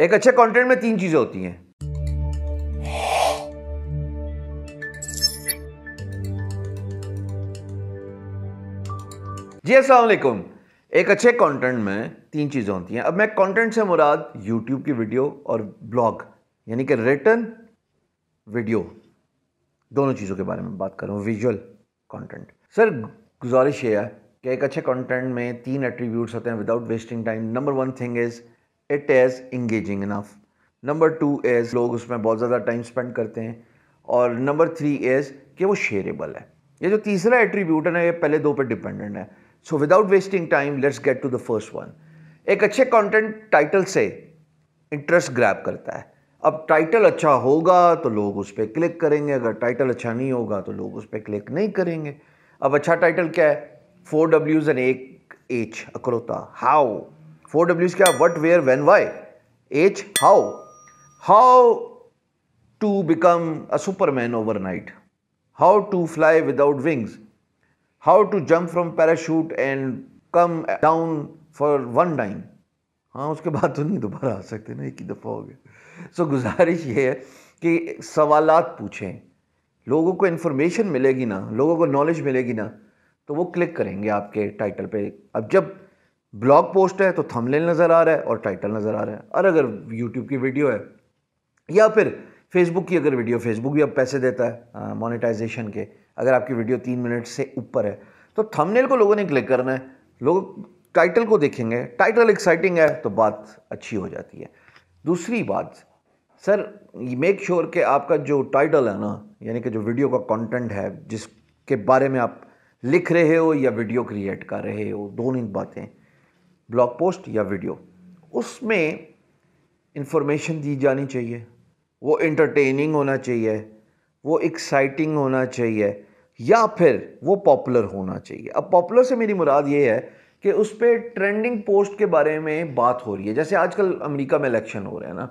एक अच्छे कंटेंट में तीन चीजें होती हैं जी असलकुम एक अच्छे कंटेंट में तीन चीज़ें होती हैं अब मैं कंटेंट से मुराद यूट्यूब की वीडियो और ब्लॉग यानी कि रिटर्न वीडियो दोनों चीज़ों के बारे में बात कर रहा विजुअल कंटेंट सर गुजारिश यह है कि एक अच्छे कंटेंट में तीन एट्रीब्यूट्स होते हैं without wasting time number one thing is it is engaging enough number two is लोग उसमें बहुत ज़्यादा टाइम स्पेंड करते हैं और नंबर थ्री इज़ कि वो शेयरेबल है ये जो तीसरा एट्रीब्यूट है ना ये पहले दो पर डिपेंडेंट है so without wasting time let's get to the first one एक अच्छे कॉन्टेंट टाइटल से इंटरेस्ट ग्रैप करता है अब टाइटल अच्छा होगा तो लोग उस पर क्लिक करेंगे अगर टाइटल अच्छा नहीं होगा तो लोग उस पर क्लिक नहीं करेंगे अब अच्छा टाइटल क्या है फोर डब्ल्यूज एंड एक एच अक्रोता हाउ फोर डब्ल्यूज क्या what where when why H how how to become a Superman overnight how to fly without wings how to jump from parachute and come down for one time हाँ उसके बाद तो नहीं दोबारा आ सकते ना एक ही दफ़ा हो गया सो so, गुजारिश ये है कि सवाल पूछें लोगों को इन्फॉर्मेशन मिलेगी ना लोगों को नॉलेज मिलेगी ना तो वो क्लिक करेंगे आपके टाइटल पे अब जब ब्लॉग पोस्ट है तो थंबनेल नज़र आ रहा है और टाइटल नज़र आ रहा है और अगर यूट्यूब की वीडियो है या फिर फेसबुक की अगर वीडियो फेसबुक भी अब पैसे देता है मोनेटाइजेशन के अगर आपकी वीडियो तीन मिनट से ऊपर है तो थंबनेल को लोगों ने क्लिक करना है लोग टाइटल को देखेंगे टाइटल एक्साइटिंग है तो बात अच्छी हो जाती है दूसरी बात सर मेक श्योर sure कि आपका जो टाइटल है ना यानी कि जो वीडियो का कंटेंट है जिसके बारे में आप लिख रहे हो या वीडियो क्रिएट कर रहे हो दोनों बातें ब्लॉग पोस्ट या वीडियो उसमें इंफॉर्मेशन दी जानी चाहिए वो इंटरटेनिंग होना चाहिए वो एक्साइटिंग होना चाहिए या फिर वो पॉपुलर होना चाहिए अब पॉपुलर से मेरी मुराद ये है कि उस पर ट्रेंडिंग पोस्ट के बारे में बात हो रही है जैसे आजकल अमेरिका में इलेक्शन हो रहे हैं ना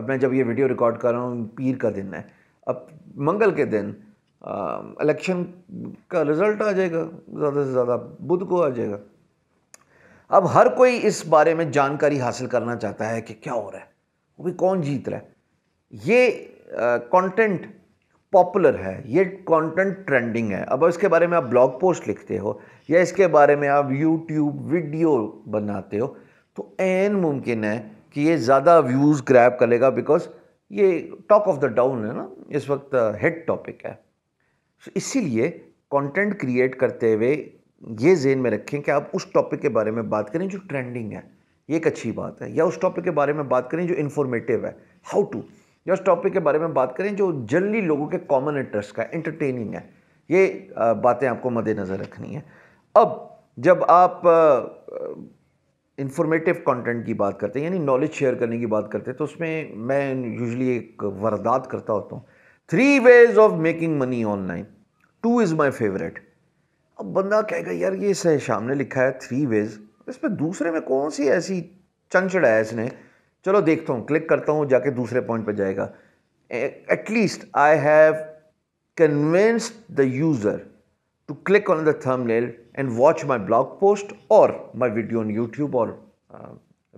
अब मैं जब ये वीडियो रिकॉर्ड कर रहा हूँ पीर का दिन है अब मंगल के दिन इलेक्शन का रिज़ल्ट आ जाएगा ज़्यादा से ज़्यादा बुध को आ जाएगा अब हर कोई इस बारे में जानकारी हासिल करना चाहता है कि क्या हो रहा है वो भी कौन जीत रहा है ये कंटेंट पॉपुलर है ये कंटेंट ट्रेंडिंग है अब इसके बारे में आप ब्लॉग पोस्ट लिखते हो या इसके बारे में आप यूट्यूब वीडियो बनाते हो तो एन मुमकिन है कि ये ज़्यादा व्यूज़ ग्रैप करेगा बिकॉज ये टॉक ऑफ द डाउन है ना इस वक्त हेड टॉपिक है so, इसीलिए कंटेंट क्रिएट करते हुए ये जेन में रखें कि आप उस टॉपिक के बारे में बात करें जो ट्रेंडिंग है ये एक अच्छी बात है या उस टॉपिक के बारे में बात करें जो इन्फॉर्मेटिव है हाउ टू या उस टॉपिक के बारे में बात करें जो जल्दी लोगों के कॉमन इंटरेस्ट का एंटरटेनिंग है ये बातें आपको मद्देनज़र रखनी है अब जब आप इंफॉर्मेटिव कंटेंट की बात करते हैं यानी नॉलेज शेयर करने की बात करते हैं तो उसमें मैं यूजली एक वारदात करता होता हूँ three ways of making money online two is my favourite अब बंदा कहेगा यार ये शाम सामने लिखा है थ्री वेज इसमें दूसरे में कौन सी ऐसी चंग चढ़ाया इसने चलो देखता हूँ क्लिक करता हूँ जाके दूसरे पॉइंट पर जाएगा at least I have convinced the user to click on the thumbnail and watch my blog post और माई वीडियो ऑन यूट्यूब और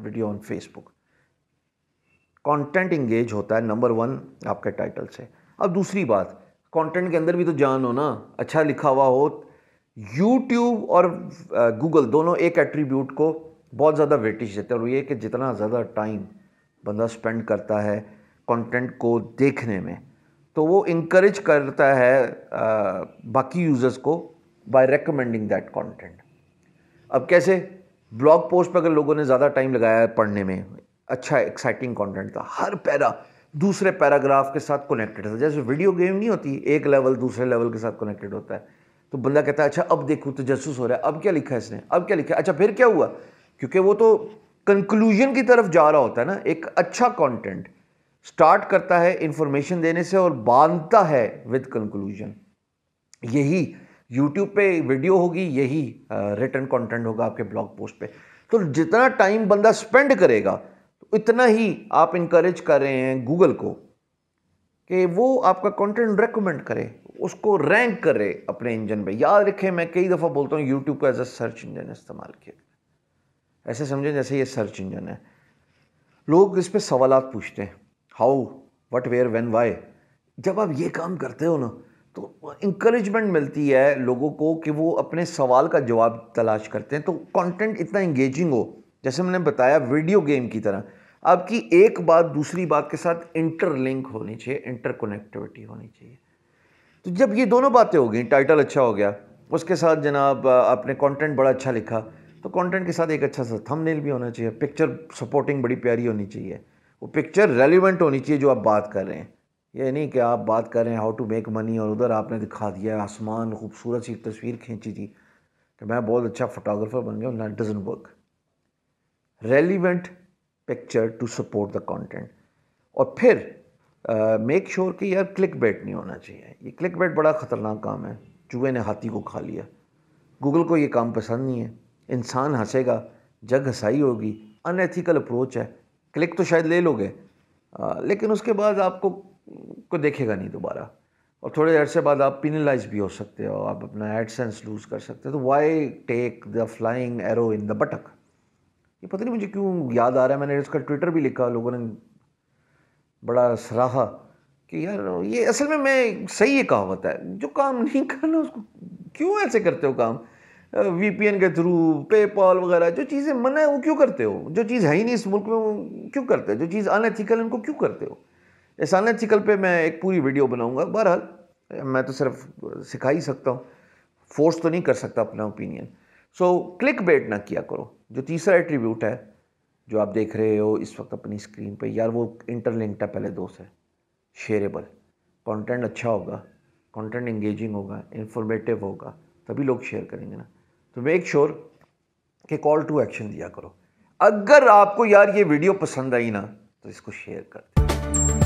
video on Facebook content engage होता है नंबर वन आपके टाइटल से अब दूसरी बात कॉन्टेंट के अंदर भी तो जान हो ना अच्छा लिखा हुआ हो यूट्यूब और गूगल दोनों एक एट्रीब्यूट को बहुत ज़्यादा वेटेज देते हैं और ये कि जितना ज़्यादा टाइम बंदा स्पेंड करता है कंटेंट को देखने में तो वो इंक्रेज करता है आ, बाकी यूज़र्स को बाय रेकमेंडिंग दैट कंटेंट अब कैसे ब्लॉग पोस्ट पर अगर लोगों ने ज़्यादा टाइम लगाया है पढ़ने में अच्छा एक्साइटिंग कंटेंट था हर पैरा दूसरे पैराग्राफ के साथ कनेक्टेड था जैसे वीडियो गेम नहीं होती एक लेवल दूसरे लेवल के साथ कनेक्टेड होता है तो बंदा कहता है अच्छा अब देखो तो जसूस हो रहा है अब क्या लिखा है इसने अब क्या लिखा है अच्छा फिर क्या हुआ क्योंकि वो तो कंक्लूजन की तरफ जा रहा होता है ना एक अच्छा कंटेंट स्टार्ट करता है इन्फॉर्मेशन देने से और बांधता है विद कंक्लूजन यही यूट्यूब पे वीडियो होगी यही रिटर्न कंटेंट होगा आपके ब्लॉग पोस्ट पे तो जितना टाइम बंदा स्पेंड करेगा तो इतना ही आप इनक्रेज कर रहे हैं गूगल को कि वो आपका कंटेंट रेकमेंड करे उसको रैंक करे अपने इंजन पे याद रखें मैं कई दफ़ा बोलता हूँ यूट्यूब का एज अ सर्च इंजन इस्तेमाल किया ऐसे समझें जैसे ये सर्च इंजन है लोग इस पर सवाल पूछते हैं how what where when why जब आप ये काम करते हो ना तो इंक्रेजमेंट मिलती है लोगों को कि वो अपने सवाल का जवाब तलाश करते हैं तो कंटेंट इतना इंगेजिंग हो जैसे मैंने बताया वीडियो गेम की तरह आपकी एक बात दूसरी बात के साथ इंटरलिंक होनी चाहिए इंटरकनेक्टिविटी होनी चाहिए तो जब ये दोनों बातें हो गई टाइटल अच्छा हो गया उसके साथ जनाब आपने कंटेंट बड़ा अच्छा लिखा तो कंटेंट के साथ एक अच्छा सा थंबनेल भी होना चाहिए पिक्चर सपोर्टिंग बड़ी प्यारी होनी चाहिए वो पिक्चर रेलिवेंट होनी चाहिए जो आप बात कर रहे हैं ये नहीं कि आप बात कर रहे हैं हाउ टू मेक मनी और उधर आपने दिखा दिया आसमान खूबसूरत सी तस्वीर खींची थी कि मैं बहुत अच्छा फोटोग्राफर बन गया doesn't work relevant picture to support the content और फिर मेक uh, श्योर sure कि यार क्लिक बेट नहीं होना चाहिए ये क्लिक बेट बड़ा ख़तरनाक काम है चूहे ने हाथी को खा लिया गूगल को ये काम पसंद नहीं है इंसान हंसेगा जग हंसाई होगी अनएथिकल अप्रोच है क्लिक तो शायद ले लोगे आ, लेकिन उसके बाद आपको को देखेगा नहीं दोबारा और थोड़े से बाद आप पिनलाइज भी हो सकते हो आप अपना एडसेंस लूज़ कर सकते हो तो why take the flying arrow in the butt ये पता नहीं मुझे क्यों याद आ रहा है मैंने इसका ट्विटर भी लिखा लोगों ने बड़ा सराहा कि यार ये असल में मैं सही ये कहावत है जो काम नहीं करना उसको क्यों ऐसे करते हो काम वी पी एन के थ्रू पेपॉल वगैरह जो चीज़ें मना है वो क्यों करते हो जो चीज़ है ही नहीं इस मुल्क में वो क्यों करते हो जो चीज़ अनएथिकल उनको क्यों करते हो इस अनएथिकल पे मैं एक पूरी वीडियो बनाऊंगा बहरहाल मैं तो सिर्फ सिखा ही सकता हूँ फोर्स तो नहीं कर सकता अपना ओपिनियन सो क्लिक बेट ना किया करो जो तीसरा एट्रीब्यूट है जो आप देख रहे हो इस वक्त अपनी स्क्रीन पे यार वो इंटरलिंक्ड है पहले दो से शेयरेबल कंटेंट अच्छा होगा कंटेंट इंगेजिंग होगा इंफॉर्मेटिव होगा तभी लोग शेयर करेंगे ना तो मेक श्योर कि कॉल टू एक्शन दिया करो अगर आपको यार ये वीडियो पसंद आई ना तो इसको शेयर कर दें